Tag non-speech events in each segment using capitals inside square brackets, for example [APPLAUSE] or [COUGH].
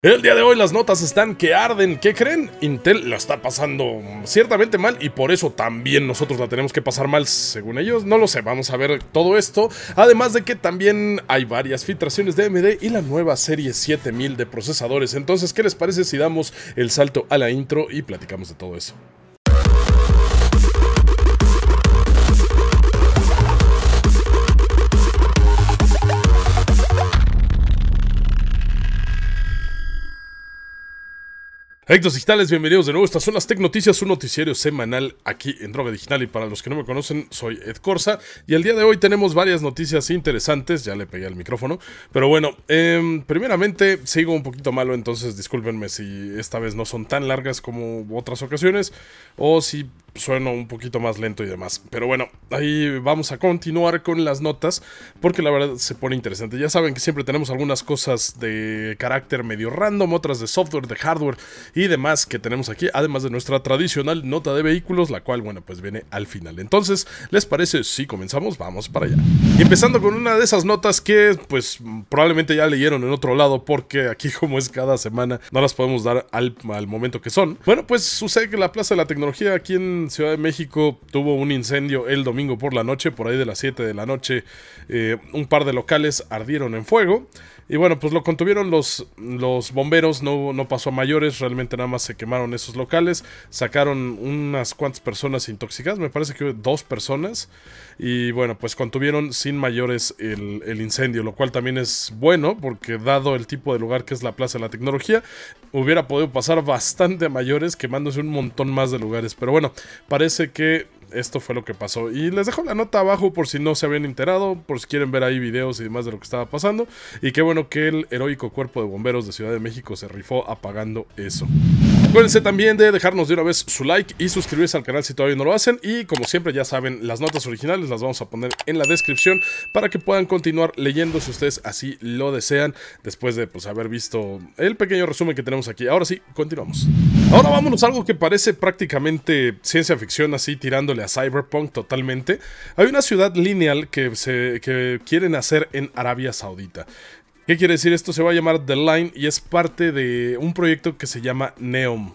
El día de hoy las notas están que arden, ¿qué creen? Intel la está pasando ciertamente mal y por eso también nosotros la tenemos que pasar mal, según ellos. No lo sé, vamos a ver todo esto. Además de que también hay varias filtraciones de AMD y la nueva serie 7000 de procesadores. Entonces, ¿qué les parece si damos el salto a la intro y platicamos de todo eso? Hectos Digitales, bienvenidos de nuevo. Estas son las Tech Noticias, un noticiero semanal aquí en Droga Digital. Y para los que no me conocen, soy Ed Corsa. Y el día de hoy tenemos varias noticias interesantes. Ya le pegué al micrófono. Pero bueno, em, primeramente sigo un poquito malo, entonces discúlpenme si esta vez no son tan largas como otras ocasiones. O si sueno un poquito más lento y demás. Pero bueno, ahí vamos a continuar con las notas porque la verdad se pone interesante. Ya saben que siempre tenemos algunas cosas de carácter medio random, otras de software, de hardware y demás que tenemos aquí, además de nuestra tradicional nota de vehículos, la cual, bueno, pues viene al final. Entonces, ¿les parece? Si comenzamos, vamos para allá. Y empezando con una de esas notas que, pues, probablemente ya leyeron en otro lado porque aquí [LAUGHS] como es cada semana, no las podemos dar al momento que son. Bueno, pues sucede que la Plaza de la Tecnología aquí en Ciudad de México tuvo un incendio el domingo por la noche, por ahí de las 7 de la noche. Eh, un par de locales ardieron en fuego. Y bueno, pues lo contuvieron los, los bomberos, no, pasó a mayores, realmente nada más se quemaron esos locales, sacaron unas cuantas personas intoxicadas, me parece que dos personas, y bueno, pues contuvieron sin mayores el, el incendio, lo cual también es bueno, porque dado el tipo de lugar que es la Plaza de la Tecnología, hubiera podido pasar bastante a mayores quemándose un montón más de lugares, pero bueno, parece que esto fue lo que pasó. Y les dejo la nota abajo por si no se habían enterado, por si quieren ver ahí videos y demás de lo que estaba pasando. Y qué bueno que el heroico cuerpo de bomberos de Ciudad de México se rifó apagando eso. Acuérdense también de dejarnos de una vez su like y suscribirse al canal si todavía no lo hacen. Y como siempre ya saben, las notas originales las vamos a poner en la descripción para que puedan continuar leyendo si ustedes así lo desean después de pues, haber visto el pequeño resumen que tenemos aquí. Ahora sí, continuamos. Ahora vámonos a algo que parece prácticamente ciencia ficción así tirando a cyberpunk totalmente, hay una ciudad lineal que, se, que quieren hacer en Arabia Saudita. ¿Qué quiere decir esto? Se va a llamar The Line y es parte de un proyecto que se llama Neom.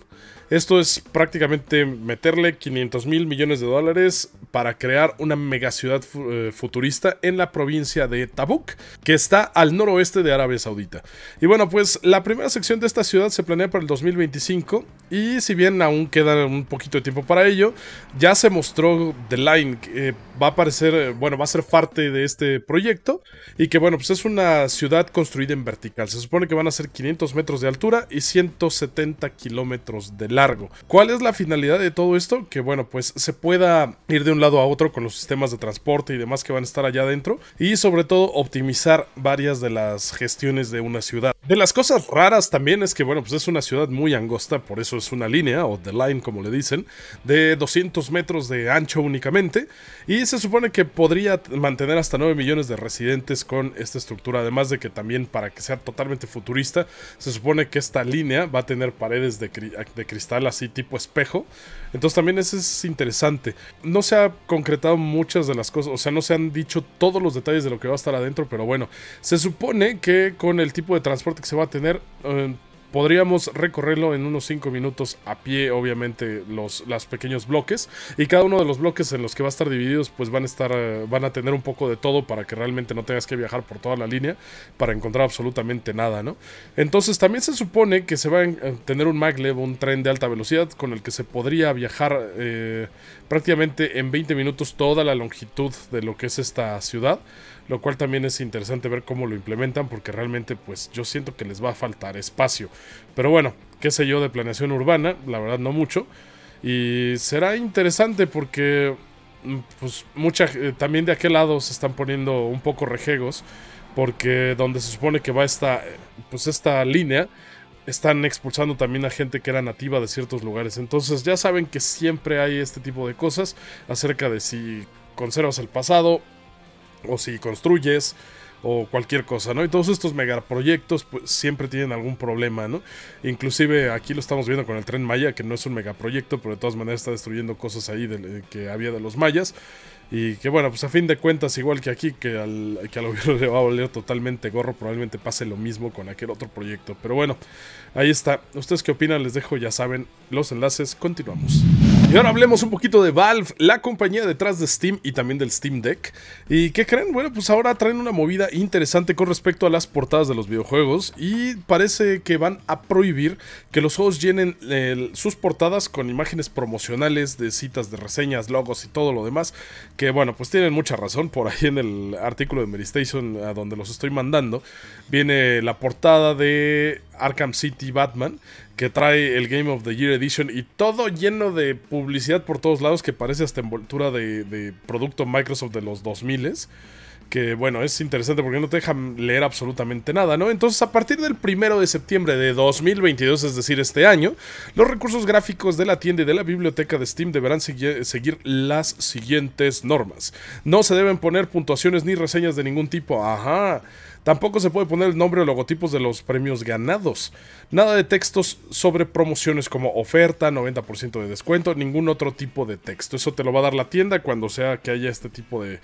Esto es prácticamente meterle 500 mil millones de dólares para crear una mega ciudad eh, futurista en la provincia de Tabuk, que está al noroeste de Arabia Saudita. Y bueno, pues la primera sección de esta ciudad se planea para el 2025 y si bien aún queda un poquito de tiempo para ello, ya se mostró The Line, que eh, va a aparecer, eh, bueno, va a ser parte de este proyecto y que bueno, pues es una ciudad construida en vertical. Se supone que van a ser 500 metros de altura y 170 kilómetros de largo. ¿Cuál es la finalidad de todo esto? Que bueno, pues se pueda ir de un lado a otro con los sistemas de transporte y demás que van a estar allá adentro y sobre todo optimizar varias de las gestiones de una ciudad. De las cosas raras también es que bueno, pues es una ciudad muy angosta, por eso es una línea o the line como le dicen, de 200 metros de ancho únicamente y se supone que podría mantener hasta 9 millones de residentes con esta estructura, además de que también para que sea totalmente futurista, se supone que esta línea va a tener paredes de, de cristal cristal así tipo espejo. Entonces también eso es interesante. No se ha concretado muchas de las cosas, o sea, no se han dicho todos los detalles de lo que va a estar adentro, pero bueno, se supone que con el tipo de transporte que se va a tener... Eh, podríamos recorrerlo en unos 5 minutos a pie, obviamente, los, pequeños bloques. Y cada uno de los bloques en los que va a estar divididos, pues van a estar, eh, van a tener un poco de todo para que realmente no tengas que viajar por toda la línea para encontrar absolutamente nada, ¿no? Entonces también se supone que se va a eh, tener un maglev, un tren de alta velocidad con el que se podría viajar eh, prácticamente en 20 minutos toda la longitud de lo que es esta ciudad lo cual también es interesante ver cómo lo implementan porque realmente pues yo siento que les va a faltar espacio. Pero bueno, qué sé yo de planeación urbana, la verdad no mucho. Y será interesante porque mm, pues mucha, eh, también de aquel lado se están poniendo un poco rejegos porque donde se supone que va esta, pues esta línea, están expulsando también a gente que era nativa de ciertos lugares. Entonces ya saben que siempre hay este tipo de cosas acerca de si conservas el pasado o si construyes o cualquier cosa, ¿no? Y todos estos megaproyectos pues, siempre tienen algún problema, ¿no? Inclusive aquí lo estamos viendo con el tren Maya, que no es un megaproyecto, pero de todas maneras está destruyendo cosas ahí eh, que había de los mayas. Y que bueno, pues a fin de cuentas, igual que aquí, que al, que al [LAUGHS] gobierno le va a valer totalmente gorro, probablemente pase lo mismo con aquel otro proyecto. Pero bueno, ahí está. ¿Ustedes qué opinan? Les dejo, ya saben, los enlaces. Continuamos. Y ahora hablemos un poquito de Valve, la compañía detrás de Steam y también del Steam Deck. ¿Y qué creen? Bueno, pues ahora traen una movida interesante con respecto a las portadas de los videojuegos y parece que van a prohibir que los juegos llenen eh, sus portadas con imágenes promocionales de citas de reseñas, logos y todo lo demás. Que bueno, pues tienen mucha razón. Por ahí en el artículo de Station, a donde los estoy mandando, viene la portada de Arkham City Batman que trae el Game of the Year Edition y todo lleno de publicidad por todos lados que parece hasta envoltura de, producto Microsoft de los 2000 s que bueno, es interesante porque no te dejan leer absolutamente nada, ¿no? Entonces, a partir del primero de septiembre de 2022, es decir, este año, los recursos gráficos de la tienda y de la biblioteca de Steam deberán seguir las siguientes normas. No se deben poner puntuaciones ni reseñas de ningún tipo, ajá. Tampoco se puede poner el nombre o logotipos de los premios ganados. Nada de textos sobre promociones como oferta, 90% de descuento, ningún otro tipo de texto. Eso te lo va a dar la tienda cuando sea que haya este tipo de,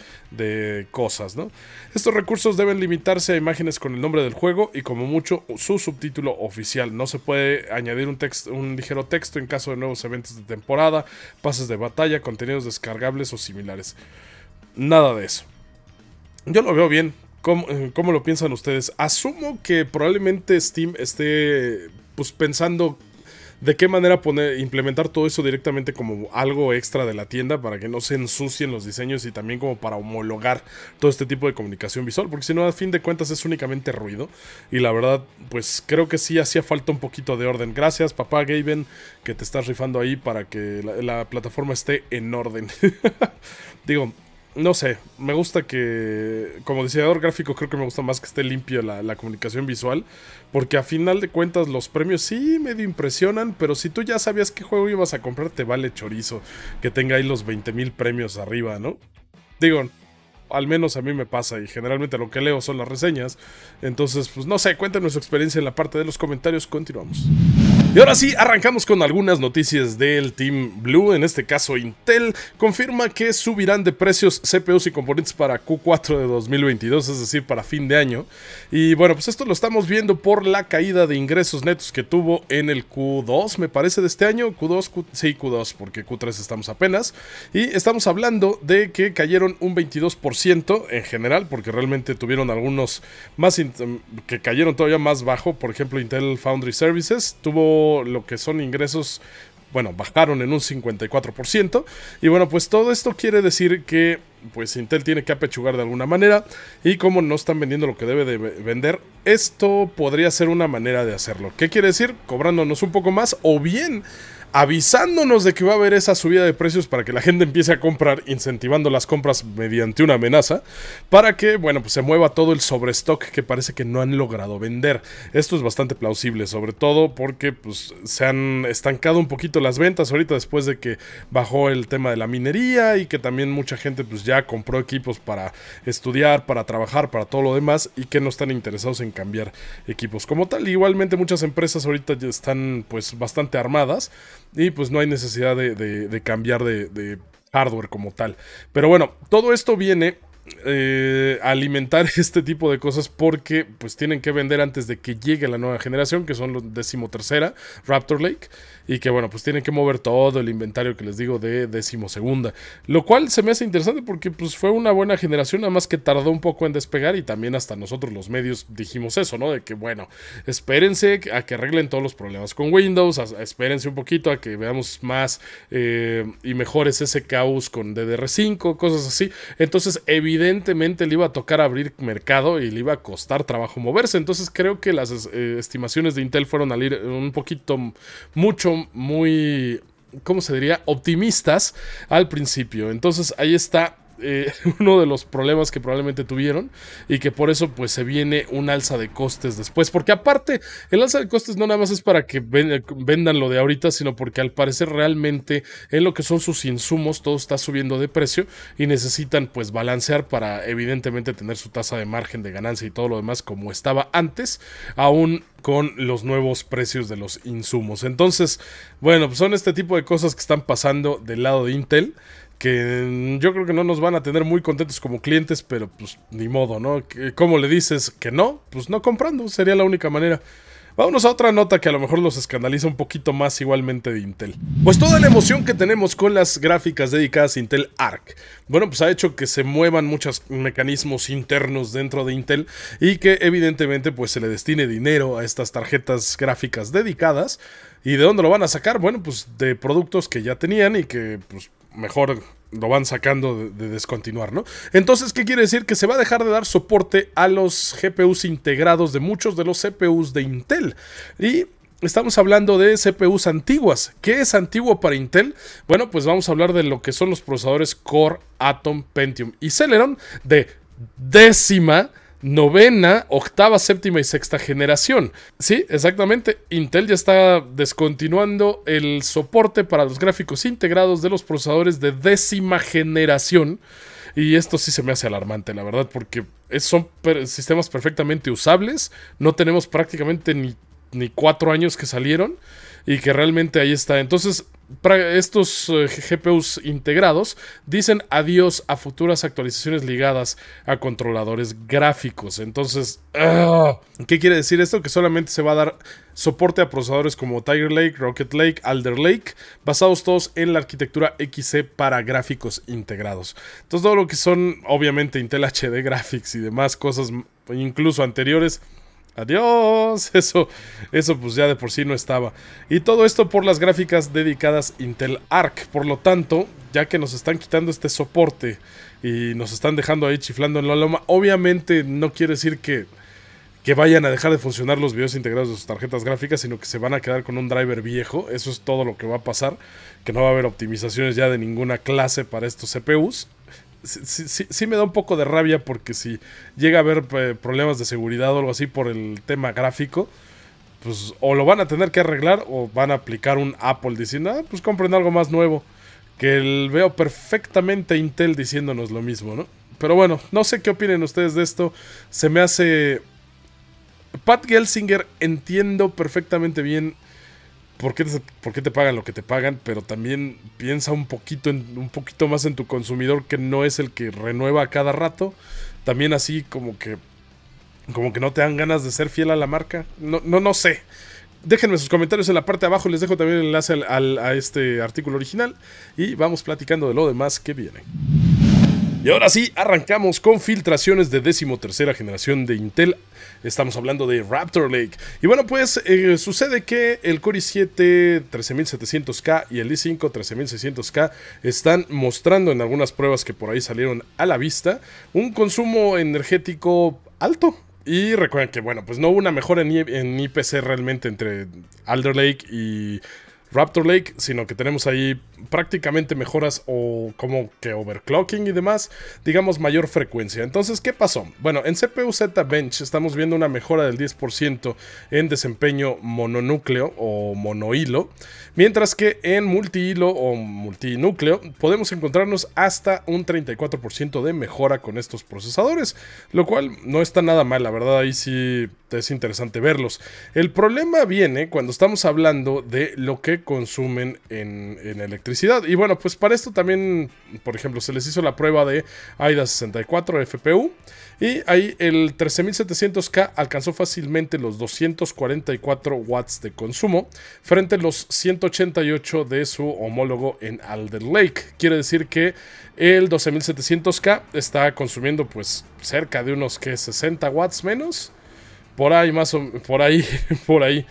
cosas, ¿no? Estos recursos deben limitarse a imágenes con el nombre del juego y como mucho su subtítulo oficial. No se puede añadir un, un ligero texto en caso de nuevos eventos de temporada, pases de batalla, contenidos descargables o similares. Nada de eso. Yo lo veo bien, ¿Cómo, lo piensan ustedes? Asumo que probablemente Steam esté pues, pensando de qué manera poner, implementar todo eso directamente como algo extra de la tienda para que no se ensucien los diseños y también como para homologar todo este tipo de comunicación visual, porque si no, a fin de cuentas es únicamente ruido. Y la verdad, pues creo que sí hacía falta un poquito de orden. Gracias, papá Gaben, que te estás rifando ahí para que la plataforma esté en orden. [LAUGHS] Digo, no sé, me gusta que como diseñador gráfico creo que me gusta más que esté limpia la, comunicación visual, porque a final de cuentas los premios sí medio impresionan, pero si tú ya sabías qué juego ibas a comprar, te vale chorizo que tenga ahí los 20 mil premios arriba, ¿no? Digo, al menos a mí me pasa y generalmente lo que leo son las reseñas, entonces pues no sé, cuéntanos su experiencia en la parte de los comentarios, continuamos. Y ahora sí, arrancamos con algunas noticias del Team Blue, en este caso Intel confirma que subirán de precios CPUs y componentes para Q4 de 2022, es decir, para fin de año. Y bueno, pues esto lo estamos viendo por la caída de ingresos netos que tuvo en el Q2, me parece, de este año, Q2, sí, Q2, porque Q3 estamos apenas, y estamos hablando de que cayeron un 22% en general, porque realmente tuvieron algunos más, que cayeron todavía más bajo, por ejemplo, Intel Foundry Services tuvo lo que son ingresos, bueno, bajaron en un 54%. Y bueno, pues todo esto quiere decir que pues Intel tiene que apechugar de alguna manera y como no están vendiendo lo que debe de vender, esto podría ser una manera de hacerlo. ¿Qué quiere decir? Cobrándonos un poco más o bien avisándonos de que va a haber esa subida de precios para que la gente empiece a comprar, incentivando las compras mediante una amenaza, para que, bueno, pues se mueva todo el sobrestock que parece que no han logrado vender. Esto es bastante plausible, sobre todo porque pues, se han estancado un poquito las ventas ahorita después de que bajó el tema de la minería y que también mucha gente pues ya compró equipos para estudiar, para trabajar, para todo lo demás y que no están interesados en cambiar equipos como tal. Igualmente muchas empresas ahorita ya están pues bastante armadas y pues no hay necesidad de, cambiar de hardware como tal. Pero bueno, todo esto viene eh, alimentar [LAUGHS] este tipo de cosas porque pues tienen que vender antes de que llegue la nueva generación, que son los decimotercera, Raptor Lake, y que bueno, pues tienen que mover todo el inventario que les digo de decimosegunda, lo cual se me hace interesante porque pues fue una buena generación, nada más que tardó un poco en despegar y también hasta nosotros los medios dijimos eso, ¿no? De que bueno, espérense a que arreglen todos los problemas con Windows, espérense un poquito a que veamos más eh, y mejores ese caos con DDR5, cosas así, entonces evidentemente evidentemente le iba a tocar abrir mercado y le iba a costar trabajo moverse. Entonces creo que las eh, estimaciones de Intel fueron al ir un poquito, mucho, muy, ¿cómo se diría? Optimistas al principio. Entonces ahí está eh, [LAUGHS] uno de los problemas que probablemente tuvieron y que por eso pues se viene un alza de costes después, porque aparte el alza de costes no nada más es para que eh, vendan lo de ahorita, sino porque al parecer realmente en lo que son sus insumos todo está subiendo de precio y necesitan pues balancear para evidentemente tener su tasa de margen de ganancia y todo lo demás como estaba antes, aún con los nuevos precios de los insumos. Entonces, bueno, pues son este tipo de cosas que están pasando del lado de Intel que yo creo que no nos van a tener muy contentos como clientes, pero pues ni modo, ¿no? ¿Cómo le dices que no? Pues no comprando, sería la única manera. Vámonos a otra nota que a lo mejor los escandaliza un poquito más igualmente de Intel. Pues toda la emoción que tenemos con las gráficas dedicadas a Intel Arc, bueno, pues ha hecho que se muevan muchos mecanismos internos dentro de Intel y que evidentemente pues se le destine dinero a estas tarjetas gráficas dedicadas. ¿Y de dónde lo van a sacar? Bueno, pues de productos que ya tenían y que pues mejor lo van sacando de, descontinuar, ¿no? Entonces, ¿qué quiere decir? Que se va a dejar de dar soporte a los GPUs integrados de muchos de los CPUs de Intel. Y estamos hablando de CPUs antiguas. ¿Qué es antiguo para Intel? Bueno, pues vamos a hablar de lo que son los procesadores Core Atom Pentium y Celeron de décima novena, octava, séptima y sexta generación. Sí, exactamente. Intel ya está descontinuando el soporte para los gráficos integrados de los procesadores de décima generación. Y esto sí se me hace alarmante, la verdad, porque son sistemas perfectamente usables. No tenemos prácticamente ni, ni cuatro años que salieron y que realmente ahí está. Entonces, estos eh, GPUs integrados dicen adiós a futuras actualizaciones ligadas a controladores gráficos. Entonces, ah, ¿qué quiere decir esto? Que solamente se va a dar soporte a procesadores como Tiger Lake, Rocket Lake, Alder Lake, basados todos en la arquitectura XC para gráficos integrados. Entonces, todo lo que son, obviamente, Intel HD [LAUGHS] Graphics y demás cosas, incluso anteriores, Adiós. [LAUGHS] Eso, eso pues ya de por sí no estaba. Y todo esto por las gráficas dedicadas Intel Arc. Por lo tanto, ya que nos están quitando este soporte y nos están dejando ahí chiflando en la loma, obviamente no quiere decir que, que vayan a dejar de funcionar los videos integrados de sus tarjetas gráficas, sino que se van a quedar con un driver viejo. Eso es todo lo que va a pasar, que no va a haber optimizaciones ya de ninguna clase para estos CPUs sí, me da un poco de rabia porque si llega a haber eh, problemas de seguridad o algo así por el tema gráfico, pues o lo van a tener que arreglar o van a aplicar un Apple diciendo, ah, pues compren algo más nuevo. Que el, veo perfectamente Intel diciéndonos lo mismo, ¿no? Pero bueno, no sé qué opinen ustedes de esto. Se me hace... Pat Gelsinger entiendo perfectamente bien por qué, te, pagan lo que te pagan, pero también piensa un poquito, en, un poquito más en tu consumidor que no es el que renueva a cada rato. También así como que, como que no te dan ganas de ser fiel a la marca. No, no, no sé. Déjenme sus comentarios en la parte de abajo, les dejo también el enlace al, a este artículo original y vamos platicando de lo demás que viene. Y ahora sí, arrancamos con filtraciones de decimotercera generación de Intel. Estamos hablando de Raptor Lake. Y bueno, pues eh, sucede que el Core i7 13700K y el i5 13600K están mostrando en algunas pruebas que por ahí salieron a la vista un consumo energético alto. Y recuerden que, bueno, pues no hubo una mejora en, en IPC realmente entre Alder Lake y Raptor Lake, sino que tenemos ahí prácticamente mejoras o como que overclocking y demás, digamos mayor frecuencia. Entonces, ¿qué pasó? Bueno, en CPU-Z Bench estamos viendo una mejora del 10% en desempeño mononúcleo o monohilo, mientras que en multihilo o multinúcleo podemos encontrarnos hasta un 34% de mejora con estos procesadores, lo cual no está nada mal, la verdad ahí sí es interesante verlos. El problema viene cuando estamos hablando de lo que consumen en, en electricidad y bueno, pues para esto también, por ejemplo, se les hizo la prueba de AIDA 64 FPU y ahí el 13700K alcanzó fácilmente los 244 watts de consumo frente a los 188 de su homólogo en Alder Lake. Quiere decir que el 12700K está consumiendo pues cerca de unos que 60 watts menos. Por ahí más o por ahí, [LAUGHS] por ahí.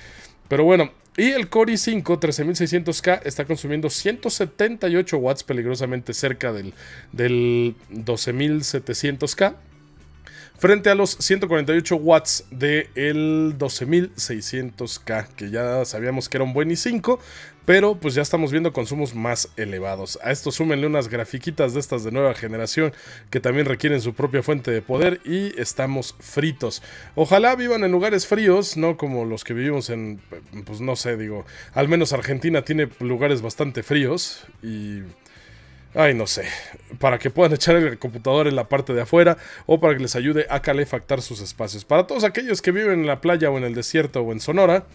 Pero bueno, y el Core i5 13600K está consumiendo 178 watts, peligrosamente cerca del, del 12700K, frente a los 148 watts del 12600K, que ya sabíamos que era un buen i5, pero pues ya estamos viendo consumos más elevados. A esto súmenle unas grafiquitas de estas de nueva generación que también requieren su propia fuente de poder y estamos fritos. Ojalá vivan en lugares fríos, no como los que vivimos en, pues no sé, digo, al menos Argentina tiene lugares bastante fríos y... Ay, no sé, para que puedan [LAUGHS] echar el computador en la parte de afuera o para que les ayude a calefactar sus espacios. Para todos aquellos que viven en la playa o en el desierto o en Sonora,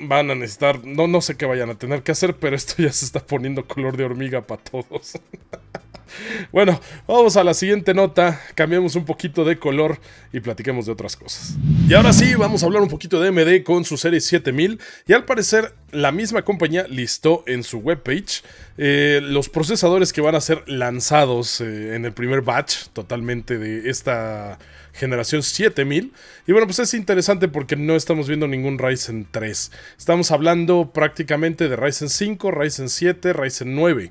van a necesitar, no, no sé qué vayan a tener que hacer, pero esto ya se está poniendo color de hormiga para todos. [LAUGHS] Bueno, vamos a la siguiente nota, cambiamos un poquito de color y platiquemos de otras cosas. Y ahora sí, vamos a hablar un poquito de MD con su serie 7000 y al parecer la misma compañía listó en su webpage eh, los procesadores que van a ser lanzados eh, en el primer batch totalmente de esta generación 7000. Y bueno, pues es interesante porque no estamos viendo ningún Ryzen 3. Estamos hablando prácticamente de Ryzen 5, Ryzen 7, Ryzen 9.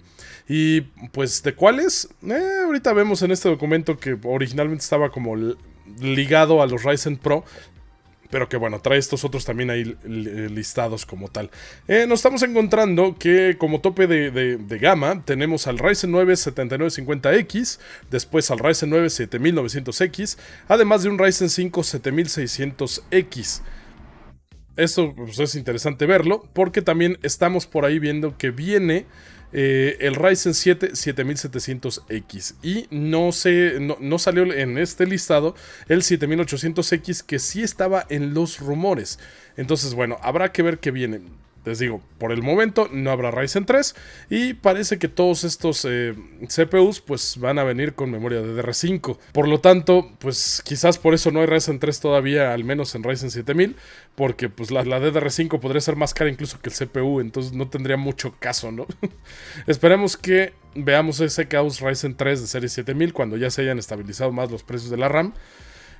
Y pues de cuáles, eh, ahorita vemos en este documento que originalmente estaba como ligado a los Ryzen Pro, pero que bueno, trae estos otros también ahí eh, listados como tal. Eh, nos estamos encontrando que como tope de, gama tenemos al Ryzen 9 7950X, después al Ryzen 9 7900X, además de un Ryzen 5 7600X. Esto pues, es interesante verlo porque también estamos por ahí viendo que viene eh, el Ryzen 7 7700X. Y no, se, no, salió en este listado el 7800X que sí estaba en los rumores. Entonces, bueno, habrá que ver qué viene les digo, por el momento no habrá Ryzen 3 y parece que todos estos eh, CPUs pues van a venir con memoria DDR5. Por lo tanto, pues quizás por eso no hay Ryzen 3 todavía, al menos en Ryzen 7000, porque pues la, la DDR5 podría ser más cara incluso que el CPU, entonces no tendría mucho caso, ¿no? [LAUGHS] Esperemos que veamos ese caos Ryzen 3 de serie 7000 cuando ya se hayan estabilizado más los precios de la RAM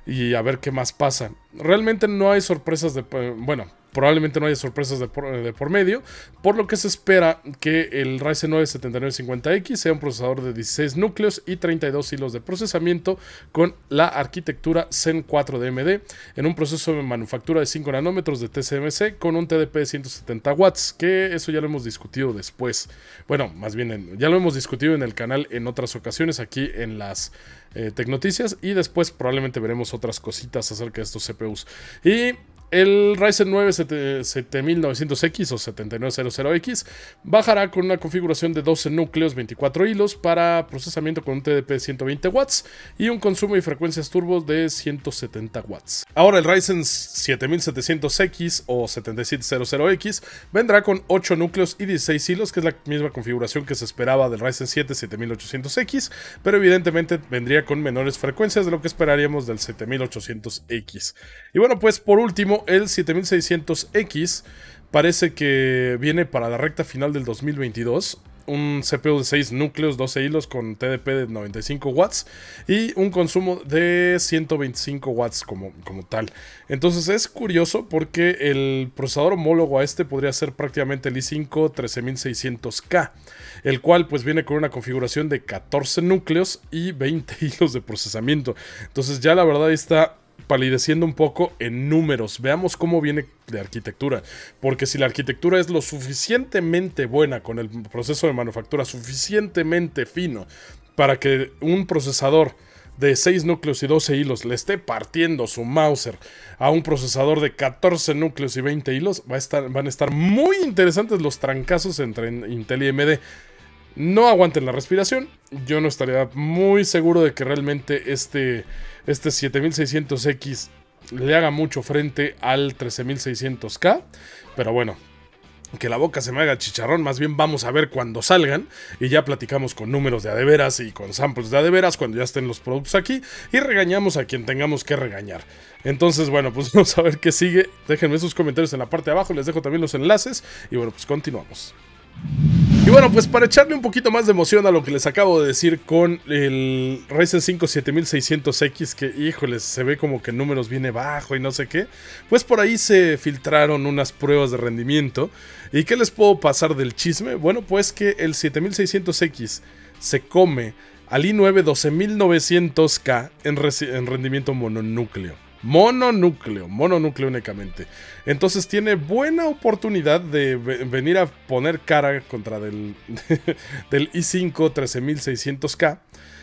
y a ver qué más pasa. Realmente no hay sorpresas de... Eh, bueno, probablemente no haya sorpresas de por, medio, por lo que se espera que el Ryzen 9 7950X sea un procesador de 16 núcleos y 32 hilos de procesamiento con la arquitectura Zen 4 de AMD en un proceso de manufactura de 5 nanómetros de TCMC con un TDP de 170 watts, que eso ya lo hemos discutido después. Bueno, más bien ya lo hemos discutido en el canal en otras ocasiones aquí en las eh, Tecnoticias y después probablemente veremos otras cositas acerca de estos CPUs. Y el Ryzen 9 7900X o 7900X bajará con una configuración de 12 núcleos, 24 hilos para procesamiento con un TDP de 120 watts y un consumo y frecuencias turbo de 170 watts. Ahora el Ryzen 7700X o 7700X vendrá con 8 núcleos y 16 hilos, que es la misma configuración que se esperaba del Ryzen 7 7800X, pero evidentemente vendría con menores frecuencias de lo que esperaríamos del 7800X. Y bueno, pues por último, el 7600X parece que viene para la recta final del 2022 un CPU de 6 núcleos, 12 hilos con TDP de 95 watts y un consumo de 125 watts como, como, tal. Entonces es curioso porque el procesador homólogo a este podría ser prácticamente el i5 13600K, el cual pues viene con una configuración de 14 núcleos y 20 [LAUGHS] hilos de procesamiento. Entonces ya la verdad está palideciendo un poco en números. Veamos cómo viene de arquitectura. Porque si la arquitectura es lo suficientemente buena con el proceso de manufactura, suficientemente fino para que un procesador de 6 núcleos y 12 hilos le esté partiendo su Mauser a un procesador de 14 núcleos y 20 hilos, va a estar, van a estar muy interesantes los trancazos entre Intel y AMD no aguanten la respiración. Yo no estaría muy seguro de que realmente este, este 7600X le haga mucho frente al 13600K. Pero bueno, que la boca se me haga chicharrón, más bien vamos a ver cuando salgan y ya platicamos con números de adeveras y con samples de adeveras cuando ya estén los productos aquí y regañamos a quien tengamos que regañar. Entonces, bueno, pues [LAUGHS] vamos a ver qué sigue. Déjenme sus comentarios en la parte de abajo, les dejo también los enlaces y bueno, pues continuamos. Y bueno, pues para echarle un poquito más de emoción a lo que les acabo de decir con el Ryzen 5 7600X, que híjoles, se ve como que números viene bajo y no sé qué, pues por ahí se filtraron unas pruebas de rendimiento. ¿Y qué les puedo pasar del chisme? Bueno, pues que el 7600X se come al i9 12900K en rendimiento mononúcleo. Mononúcleo, mononúcleo únicamente. Entonces tiene buena oportunidad de venir a poner cara contra del, [LAUGHS] del i5 13600K.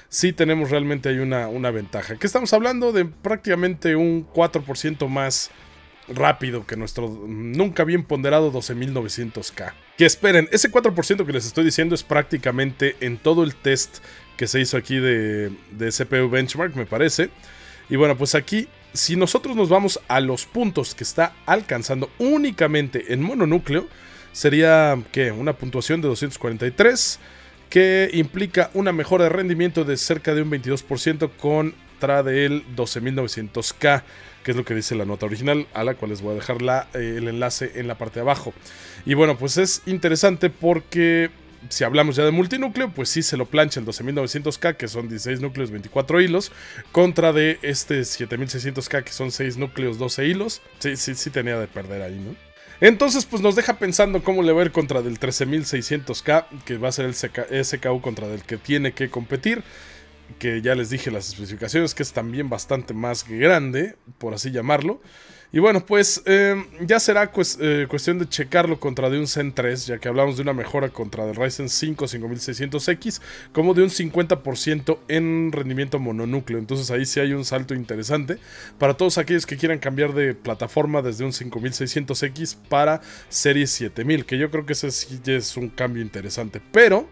Si tenemos realmente ahí una, una ventaja. Que estamos hablando de prácticamente un 4% más rápido que nuestro nunca bien ponderado 12900K. Que esperen, ese 4% que les estoy diciendo es prácticamente en todo el test que se hizo aquí de, de CPU Benchmark, me parece. Y bueno, pues aquí si nosotros nos vamos a los puntos que está alcanzando únicamente en mononúcleo, sería que una puntuación de 243 que implica una mejora de rendimiento de cerca de un 22% contra del 12900K, que es lo que dice la nota original, a la cual les voy a dejar la, eh, el enlace en la parte de abajo. Y bueno, pues es interesante porque si hablamos ya de multinúcleo, pues sí se lo plancha el 12900K, que son 16 núcleos, 24 hilos, contra de este 7600K, que son 6 núcleos, 12 hilos. Sí, sí, sí tenía de perder ahí, ¿no? Entonces, pues nos deja pensando cómo le va a ir contra del 13600K, que va a ser el SKU contra del que tiene que competir. Que ya les dije las especificaciones, que es también bastante más grande, por así llamarlo. Y bueno, pues em, ya será eh, cuestión de checarlo contra de un Zen 3, ya que hablamos de una mejora contra el Ryzen 5 5600X, como de un 50% en rendimiento mononúcleo. Entonces ahí sí hay un salto interesante para todos aquellos que quieran cambiar de plataforma desde un 5600X para serie 7000, que yo creo que ese sí es un cambio interesante. Pero,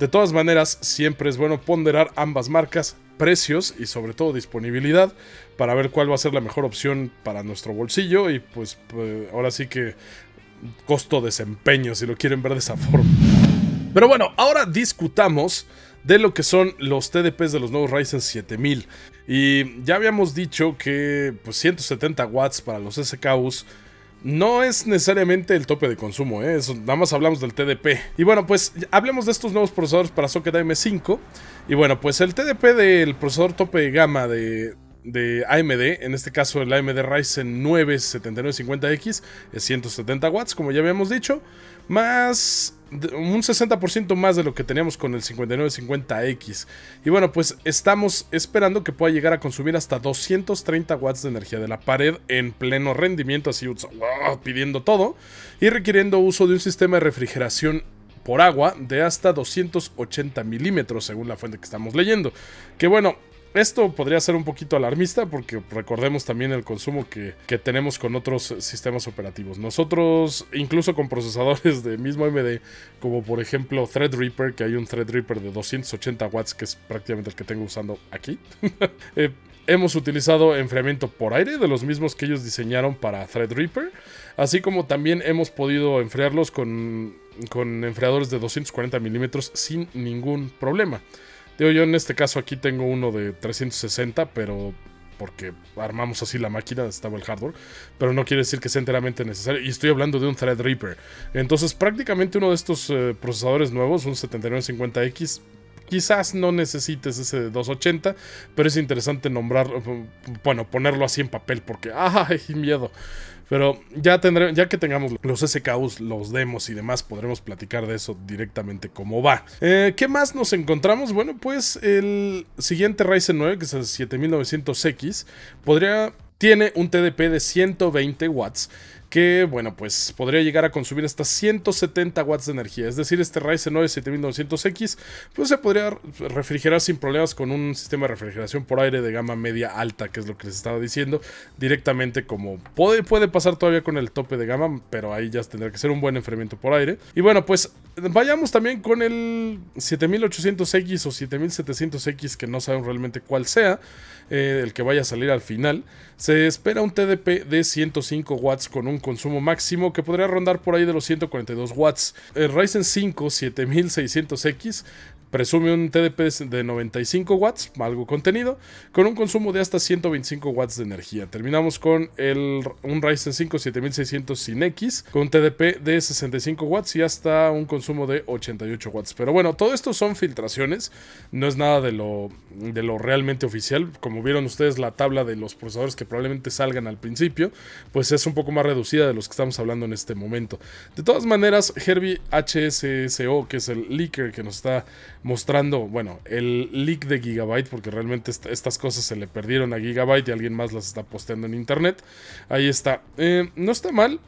de todas maneras, siempre es bueno ponderar ambas marcas precios y sobre todo disponibilidad para ver cuál va a ser la mejor opción para nuestro bolsillo y pues, eh, ahora sí que costo-desempeño si lo quieren ver de esa forma. Pero bueno, ahora discutamos de lo que son los TDPs de los nuevos Ryzen 7000. Y ya habíamos dicho que pues, 170 watts para los SKUs no es necesariamente el tope de consumo, ¿eh? nada más hablamos del TDP. Y bueno, pues hablemos de estos nuevos procesadores para socket AM5. Y bueno, pues el TDP del procesador tope de gama de, de AMD, en este caso el AMD Ryzen 9 7950X, es 170 watts, como ya habíamos dicho, más un 60% más de lo que teníamos con el 5950X. Y bueno, pues estamos esperando que pueda llegar a consumir hasta 230 watts de energía de la pared en pleno rendimiento, así ah, pidiendo todo, y requiriendo uso de un sistema de refrigeración por agua de hasta 280 milímetros, según la fuente que estamos leyendo. Que bueno, esto podría ser un poquito alarmista porque recordemos también el consumo que, tenemos con otros sistemas operativos. Nosotros, incluso con procesadores de mismo md como por ejemplo Threadripper, que hay un Threadripper de 280 watts, que es prácticamente el que tengo usando aquí. [LAUGHS] Eh, hemos utilizado enfriamiento por aire de los mismos que ellos diseñaron para Threadripper, así como también hemos podido enfriarlos con, con enfriadores de 240 milímetros sin ningún problema. Digo, yo en este caso aquí tengo uno de 360, pero porque armamos así la máquina, estaba el hardware, pero no quiere decir que sea enteramente necesario. Y estoy hablando de un Threadripper. Entonces, prácticamente uno de estos eh, procesadores nuevos, un 7950X, Quizás no necesites ese de 280, pero es interesante nombrar, bueno, ponerlo así en papel porque, ¡ay, miedo! Pero ya, ya que tengamos los SKUs, los demos y demás, podremos platicar de eso directamente cómo va. Eh, ¿Qué más nos encontramos? Bueno, pues el siguiente Ryzen 9, que es el 7900X, podría tiene un TDP de 120 watts que, bueno, pues podría llegar a consumir hasta 170 watts de energía. Es decir, este Ryzen 9 7900X, pues se podría refrigerar sin problemas con un sistema de refrigeración por aire de gama media alta, que es lo que les estaba diciendo, directamente como puede, puede pasar todavía con el tope de gama, pero ahí ya tendrá que ser un buen enfriamiento por aire. Y bueno, pues vayamos también con el 7800X o 7700X, que no sabemos realmente cuál sea, eh, el que vaya a salir al final. Se espera un TDP de 105 watts con un consumo máximo que podría rondar por ahí de los 142 watts. El Ryzen 5 7600X Presume un TDP de 95 watts, algo contenido, con un consumo de hasta 125 watts de energía. Terminamos con el, un Ryzen 5 7600 sin X, con TDP de 65 watts y hasta un consumo de 88 watts. Pero bueno, todo esto son filtraciones, no es nada de lo, de lo realmente oficial. Como vieron ustedes la tabla de los procesadores que probablemente salgan al principio, pues es un poco más reducida de los que estamos hablando en este momento. De todas maneras, Herbie HSSO, que es el leaker que nos está mostrando, bueno, el leak de Gigabyte, porque realmente estas cosas se le perdieron a Gigabyte y alguien más las está posteando en internet. Ahí está. Eh, no está mal,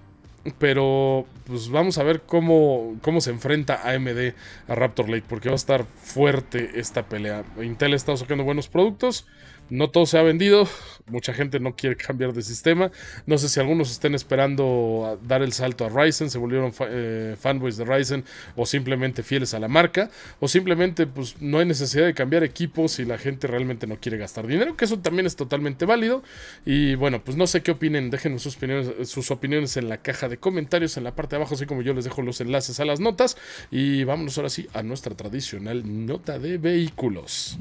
pero pues vamos a ver cómo, cómo se enfrenta AMD a Raptor Lake, porque va a estar fuerte esta pelea. Intel está sacando buenos productos, no todo se ha vendido, mucha gente no quiere cambiar de sistema. No sé si algunos estén esperando dar el salto a Ryzen, se volvieron eh, fanboys de Ryzen o simplemente fieles a la marca, o simplemente pues no hay necesidad de cambiar equipos si la gente realmente no quiere gastar dinero, que eso también es totalmente válido. Y bueno, pues no sé qué opinen, déjenos sus opiniones, sus opiniones en la caja de comentarios, en la parte de abajo, así como yo les dejo los enlaces a las notas. Y vámonos ahora sí a nuestra tradicional nota de vehículos.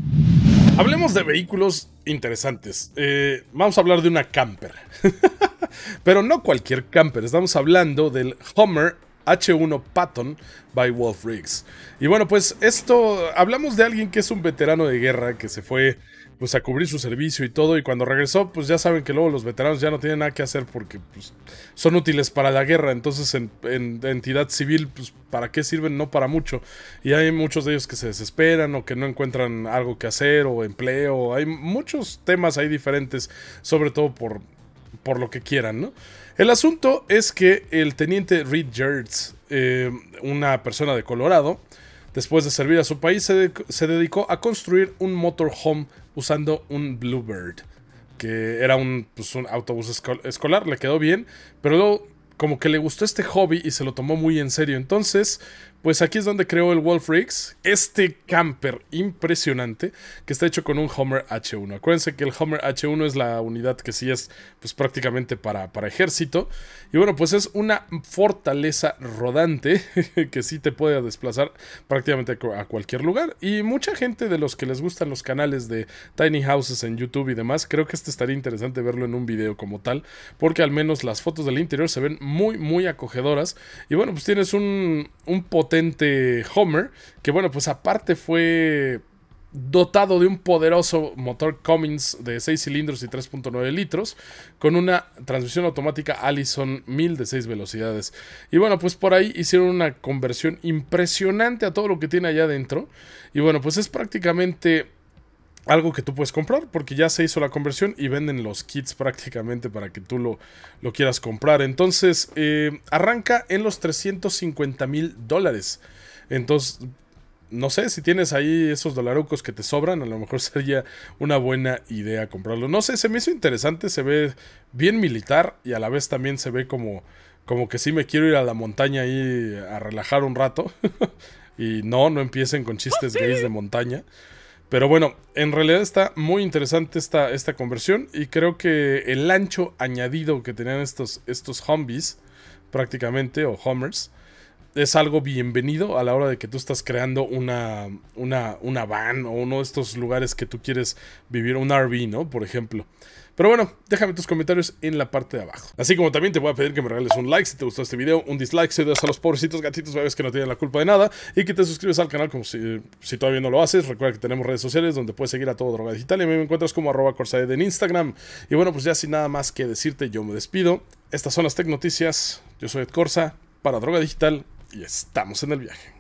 Hablemos de vehículos interesantes. Eh, vamos a hablar de una camper. [LAUGHS] Pero no cualquier camper, estamos hablando del homer H1 Patton by Wolf Riggs. Y bueno, pues esto, hablamos de alguien que es un veterano de guerra, que se fue pues a cubrir su servicio y todo. Y cuando regresó, pues ya saben que luego los veteranos ya no tienen nada que hacer porque pues, son útiles para la guerra. Entonces en, entidad civil, pues para qué sirven, no para mucho. Y hay muchos de ellos que se desesperan o que no encuentran algo que hacer o empleo. Hay muchos temas ahí diferentes, sobre todo por, por lo que quieran, ¿no? El asunto es que el teniente Reed eh, una persona de Colorado, después de servir a su país, se, se, dedicó a construir un motorhome usando un Bluebird, que era un, pues, un autobús escolar, le quedó bien, pero luego como que le gustó este hobby y se lo tomó muy en serio. Entonces, pues aquí es donde creó el Wolf este camper impresionante que está hecho con un Homer H1. Acuérdense que el Homer H1 es la unidad que sí es pues, prácticamente para, para ejército. Y bueno, pues es una fortaleza rodante [LAUGHS] que sí te puede desplazar prácticamente a cualquier lugar. Y mucha gente de los que les gustan los canales de Tiny Houses en YouTube y demás, creo que este estaría interesante verlo en un video como tal, porque al menos las fotos del interior se ven muy, muy acogedoras. Y bueno, pues tienes un, un potencial Homer, que bueno, pues aparte fue dotado de un poderoso motor Cummins de 6 cilindros y 3.9 litros, con una transmisión automática Allison 1000 de 6 velocidades. Y bueno, pues por ahí hicieron una conversión impresionante a todo lo que tiene allá adentro. Y bueno, pues es prácticamente algo que tú puedes comprar porque ya se hizo la conversión y venden los kits prácticamente para que tú lo, lo quieras comprar. Entonces eh, arranca en los 350 mil dólares. Entonces, no sé, si tienes ahí esos dolarucos que te sobran, a lo mejor [LAUGHS] sería una buena idea comprarlo. No sé, se me hizo interesante, se ve bien militar y a la vez también se ve como, como que sí me quiero ir a la montaña ahí a relajar un rato. [LAUGHS] y no, no empiecen con chistes oh, gays de montaña. Pero bueno, en realidad está muy interesante esta, esta conversión y creo que el ancho añadido que tenían estos, estos zombies, prácticamente, o homers, es algo bienvenido a la hora de que tú estás creando una, una, una van o uno de estos lugares que tú quieres vivir, un RV, ¿no? Por ejemplo. Pero bueno, déjame tus comentarios en la parte de abajo. Así como también te voy a pedir que me regales un like si te gustó este video, un dislike si das a los pobrecitos gatitos bebés que no tienen la culpa de nada y que te suscribes al canal como si, todavía no lo haces. Recuerda que tenemos redes sociales donde puedes seguir a todo droga digital y a mí me encuentras como arroba corsaed en Instagram. Y bueno, pues ya sin nada más que decirte, yo me despido. Estas son las Noticias. Yo soy Ed Corsa para Droga Digital y estamos en el viaje.